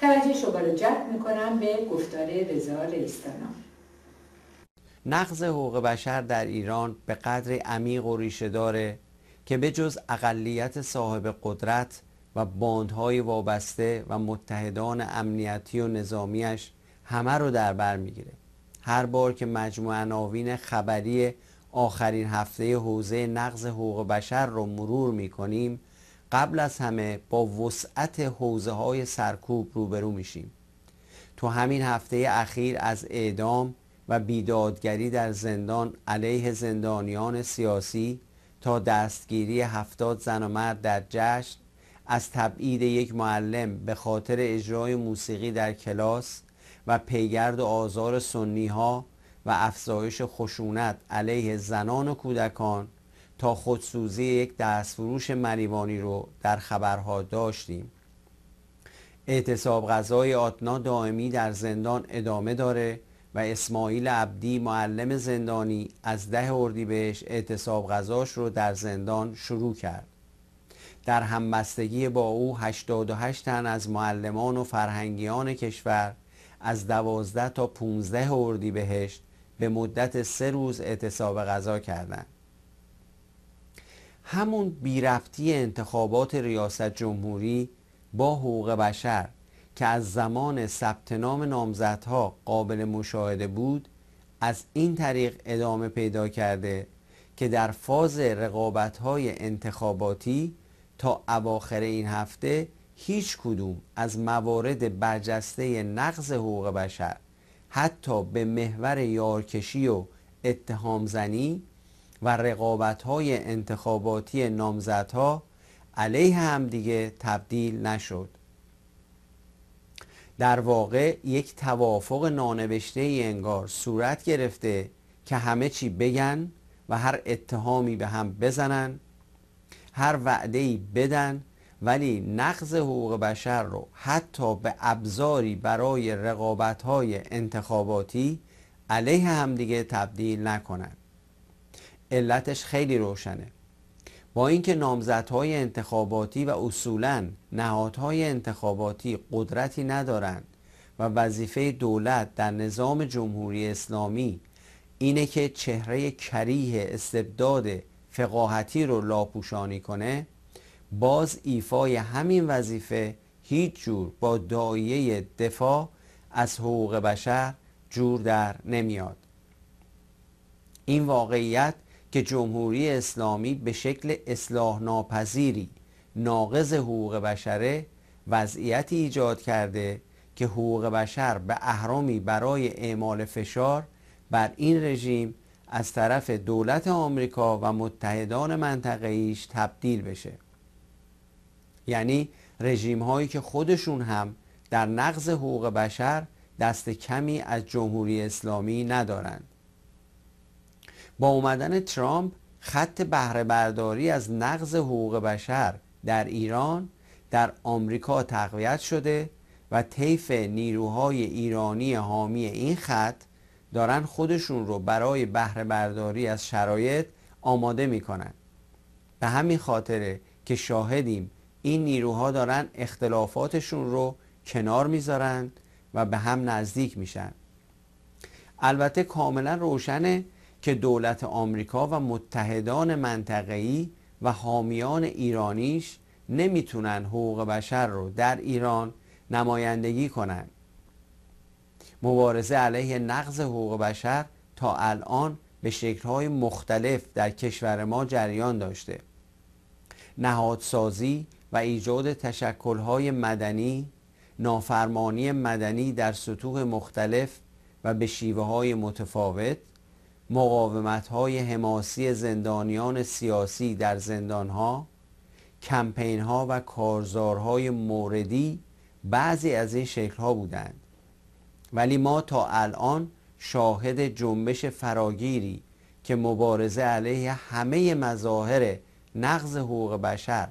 توجه شما رو جلب میکنم به گفتار رضا رئیستانا نقض حقوق بشر در ایران به قدر عمیق و ریشه داره که به جز اقلیت صاحب قدرت و باندهای وابسته و متحدان امنیتی و نظامیش همه رو در بر میگیره هر بار که مجموعه عناوین خبری آخرین هفته حوزه نقض حقوق بشر رو مرور میکنیم قبل از همه با وسعت حوزه های سرکوب روبرو میشیم تو همین هفته اخیر از اعدام و بیدادگری در زندان علیه زندانیان سیاسی تا دستگیری هفتاد زن و مرد در جشن از تبعید یک معلم به خاطر اجرای موسیقی در کلاس و پیگرد و آزار سنی ها و افزایش خشونت علیه زنان و کودکان تا خودسوزی یک دستفروش مریوانی رو در خبرها داشتیم اعتصاب غذای آتنا دائمی در زندان ادامه داره و اسماعیل عبدی معلم زندانی از ده بهش اعتصاب غذاش رو در زندان شروع کرد در همبستگی با او 88 تن از معلمان و فرهنگیان کشور از 12 تا 15 اردیبهشت به مدت سه روز اعتصاب غذا کردند همون بیرفتی انتخابات ریاست جمهوری با حقوق بشر که از زمان ثبت نام نامزدها قابل مشاهده بود از این طریق ادامه پیدا کرده که در فاز رقابت‌های انتخاباتی تا اواخر این هفته هیچ کدوم از موارد برجسته نقض حقوق بشر حتی به محور یارکشی و زنی و رقابت های انتخاباتی نامزدها علیه هم دیگه تبدیل نشد در واقع یک توافق نانوشته ای انگار صورت گرفته که همه چی بگن و هر اتهامی به هم بزنن هر وعده ای بدن ولی نقض حقوق بشر رو حتی به ابزاری برای رقابت های انتخاباتی علیه همدیگه تبدیل نکنند علتش خیلی روشنه با اینکه نامزدهای انتخاباتی و اصولا نهادهای انتخاباتی قدرتی ندارند و وظیفه دولت در نظام جمهوری اسلامی اینه که چهره کریه استبداد فقاهتی رو لاپوشانی کنه باز ایفای همین وظیفه هیچ جور با دایه دفاع از حقوق بشر جور در نمیاد این واقعیت که جمهوری اسلامی به شکل اصلاح ناپذیری ناقض حقوق بشره وضعیتی ایجاد کرده که حقوق بشر به اهرامی برای اعمال فشار بر این رژیم از طرف دولت آمریکا و متحدان منطقه ایش تبدیل بشه یعنی رژیم هایی که خودشون هم در نقض حقوق بشر دست کمی از جمهوری اسلامی ندارند با اومدن ترامپ خط بهره برداری از نقض حقوق بشر در ایران در آمریکا تقویت شده و طیف نیروهای ایرانی حامی این خط دارن خودشون رو برای بهره برداری از شرایط آماده میکنن به همین خاطره که شاهدیم این نیروها دارن اختلافاتشون رو کنار میذارن و به هم نزدیک میشن البته کاملا روشنه که دولت آمریکا و متحدان منطقه‌ای و حامیان ایرانیش نمیتونن حقوق بشر رو در ایران نمایندگی کنند. مبارزه علیه نقض حقوق بشر تا الان به شکل‌های مختلف در کشور ما جریان داشته نهادسازی و ایجاد تشکلهای مدنی نافرمانی مدنی در سطوح مختلف و به شیوه متفاوت مقاومت های حماسی زندانیان سیاسی در زندان ها کمپین ها و کارزارهای موردی بعضی از این شکل ها بودند ولی ما تا الان شاهد جنبش فراگیری که مبارزه علیه همه مظاهر نقض حقوق بشر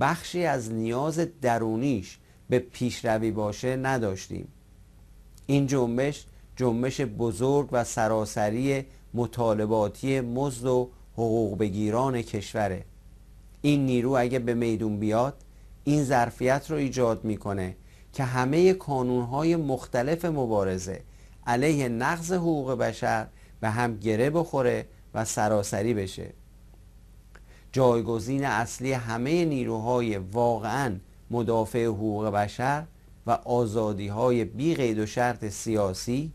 بخشی از نیاز درونیش به پیشروی باشه نداشتیم این جنبش جنبش بزرگ و سراسری مطالباتی مزد و حقوق بگیران کشوره این نیرو اگه به میدون بیاد این ظرفیت رو ایجاد میکنه که همه کانونهای مختلف مبارزه علیه نقض حقوق بشر به هم گره بخوره و سراسری بشه جایگزین اصلی همه نیروهای واقعا مدافع حقوق بشر و آزادی های بی قید و شرط سیاسی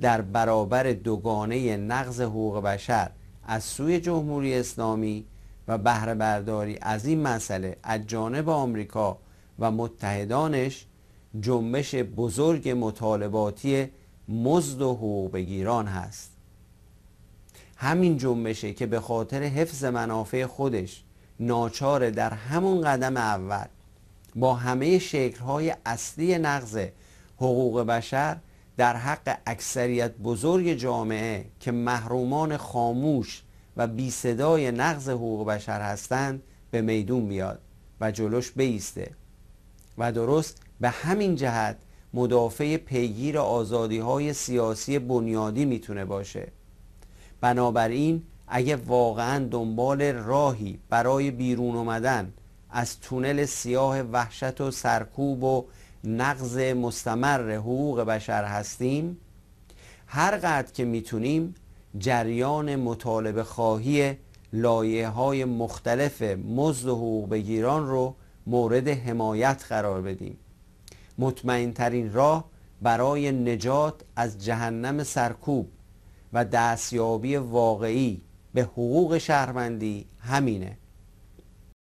در برابر دوگانه نقض حقوق بشر از سوی جمهوری اسلامی و بهره برداری از این مسئله از جانب آمریکا و متحدانش جنبش بزرگ مطالباتی مزد و حقوق بگیران هست همین جنبشه که به خاطر حفظ منافع خودش ناچار در همون قدم اول با همه شکلهای اصلی نقض حقوق بشر در حق اکثریت بزرگ جامعه که محرومان خاموش و بی صدای نقض حقوق بشر هستند به میدون میاد و جلوش بیسته و درست به همین جهت مدافع پیگیر آزادی های سیاسی بنیادی میتونه باشه بنابراین اگه واقعا دنبال راهی برای بیرون اومدن از تونل سیاه وحشت و سرکوب و نقض مستمر حقوق بشر هستیم هر هرقدر که میتونیم جریان مطالبه خواهی لایه های مختلف مزد و حقوق بگیران رو مورد حمایت قرار بدیم مطمئن ترین راه برای نجات از جهنم سرکوب و دستیابی واقعی به حقوق شهروندی همینه